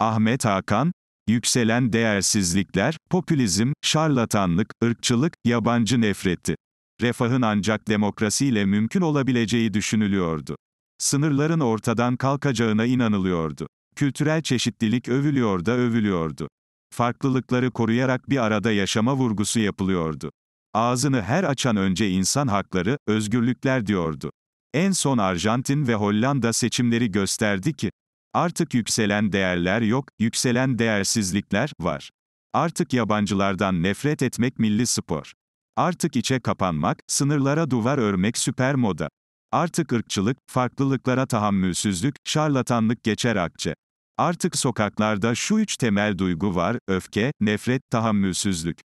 Ahmet Hakan, yükselen değersizlikler, popülizm, şarlatanlık, ırkçılık, yabancı nefreti. Refahın ancak demokrasiyle mümkün olabileceği düşünülüyordu. Sınırların ortadan kalkacağına inanılıyordu. Kültürel çeşitlilik övülüyor da övülüyordu. Farklılıkları koruyarak bir arada yaşama vurgusu yapılıyordu. Ağzını her açan önce insan hakları, özgürlükler diyordu. En son Arjantin ve Hollanda seçimleri gösterdi ki, Artık yükselen değerler yok, yükselen değersizlikler var. Artık yabancılardan nefret etmek milli spor. Artık içe kapanmak, sınırlara duvar örmek süper moda. Artık ırkçılık, farklılıklara tahammülsüzlük, şarlatanlık geçer akçe. Artık sokaklarda şu üç temel duygu var, öfke, nefret, tahammülsüzlük.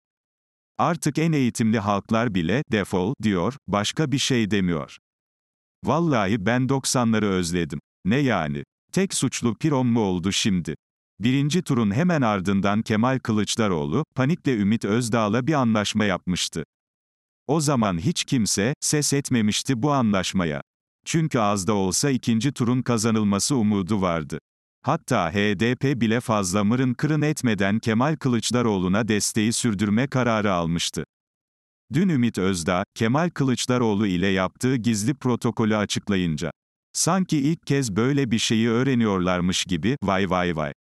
Artık en eğitimli halklar bile, defol, diyor, başka bir şey demiyor. Vallahi ben 90'ları özledim. Ne yani? Tek suçlu Piron mu oldu şimdi? Birinci turun hemen ardından Kemal Kılıçdaroğlu, panikle Ümit Özdağ'la bir anlaşma yapmıştı. O zaman hiç kimse, ses etmemişti bu anlaşmaya. Çünkü az da olsa ikinci turun kazanılması umudu vardı. Hatta HDP bile fazla mırın kırın etmeden Kemal Kılıçdaroğlu'na desteği sürdürme kararı almıştı. Dün Ümit Özdağ, Kemal Kılıçdaroğlu ile yaptığı gizli protokolü açıklayınca, Sanki ilk kez böyle bir şeyi öğreniyorlarmış gibi, vay vay vay.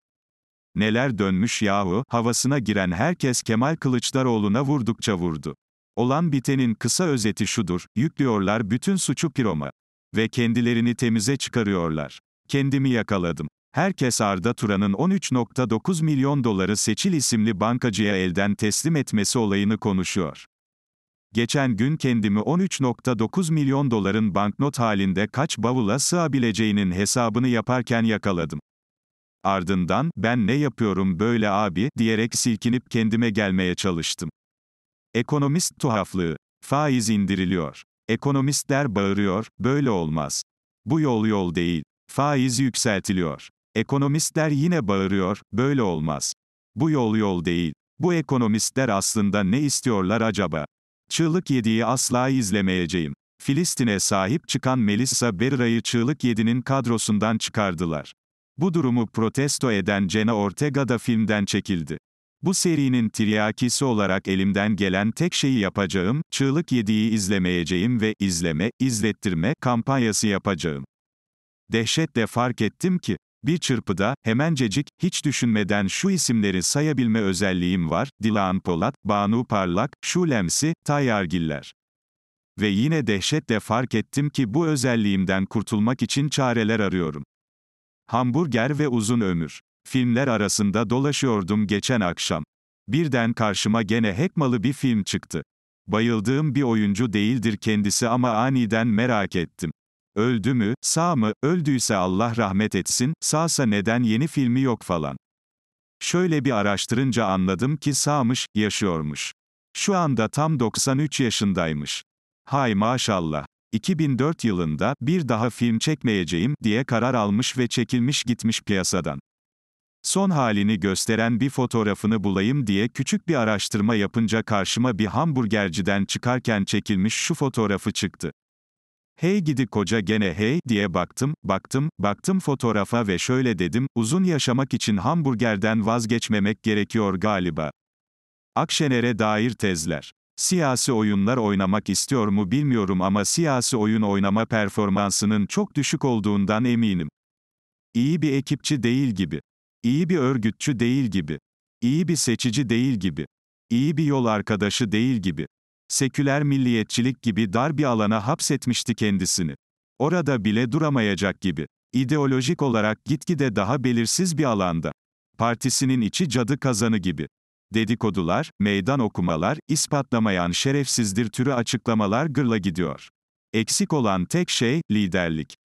Neler dönmüş yahu, havasına giren herkes Kemal Kılıçdaroğlu'na vurdukça vurdu. Olan bitenin kısa özeti şudur, yüklüyorlar bütün suçu Pirom'a. Ve kendilerini temize çıkarıyorlar. Kendimi yakaladım. Herkes Arda Turan'ın 13.9 milyon doları Seçil isimli bankacıya elden teslim etmesi olayını konuşuyor geçen gün kendimi 13.9 milyon doların banknot halinde kaç bavula sığabileceğinin hesabını yaparken yakaladım. Ardından, ben ne yapıyorum böyle abi, diyerek silkinip kendime gelmeye çalıştım. Ekonomist tuhaflığı. Faiz indiriliyor. Ekonomistler bağırıyor, böyle olmaz. Bu yol yol değil. Faiz yükseltiliyor. Ekonomistler yine bağırıyor, böyle olmaz. Bu yol yol değil. Bu ekonomistler aslında ne istiyorlar acaba? Çığlık yediği asla izlemeyeceğim. Filistin'e sahip çıkan Melissa Berra'yı Çığlık Yedi'nin kadrosundan çıkardılar. Bu durumu protesto eden Jenna Ortega da filmden çekildi. Bu serinin tiryakisi olarak elimden gelen tek şeyi yapacağım, çığlık Yedi'yi izlemeyeceğim ve izleme, izlettirme kampanyası yapacağım. Dehşetle fark ettim ki, bir çırpıda, hemencecik, hiç düşünmeden şu isimleri sayabilme özelliğim var, Dilan Polat, Banu Parlak, Şulemsi, Tayyargiller. Ve yine dehşetle fark ettim ki bu özelliğimden kurtulmak için çareler arıyorum. Hamburger ve uzun ömür. Filmler arasında dolaşıyordum geçen akşam. Birden karşıma gene hekmalı bir film çıktı. Bayıldığım bir oyuncu değildir kendisi ama aniden merak ettim. Öldü mü, sağ mı, öldüyse Allah rahmet etsin, sağsa neden yeni filmi yok falan. Şöyle bir araştırınca anladım ki sağmış, yaşıyormuş. Şu anda tam 93 yaşındaymış. Hay maşallah. 2004 yılında bir daha film çekmeyeceğim diye karar almış ve çekilmiş gitmiş piyasadan. Son halini gösteren bir fotoğrafını bulayım diye küçük bir araştırma yapınca karşıma bir hamburgerciden çıkarken çekilmiş şu fotoğrafı çıktı. Hey gidi koca gene hey diye baktım, baktım, baktım fotoğrafa ve şöyle dedim, uzun yaşamak için hamburgerden vazgeçmemek gerekiyor galiba. Akşener'e dair tezler. Siyasi oyunlar oynamak istiyor mu bilmiyorum ama siyasi oyun oynama performansının çok düşük olduğundan eminim. İyi bir ekipçi değil gibi. İyi bir örgütçü değil gibi. İyi bir seçici değil gibi. İyi bir yol arkadaşı değil gibi seküler milliyetçilik gibi dar bir alana hapsetmişti kendisini. Orada bile duramayacak gibi. İdeolojik olarak gitgide daha belirsiz bir alanda. Partisinin içi cadı kazanı gibi. Dedikodular, meydan okumalar, ispatlamayan şerefsizdir türü açıklamalar gırla gidiyor. Eksik olan tek şey, liderlik.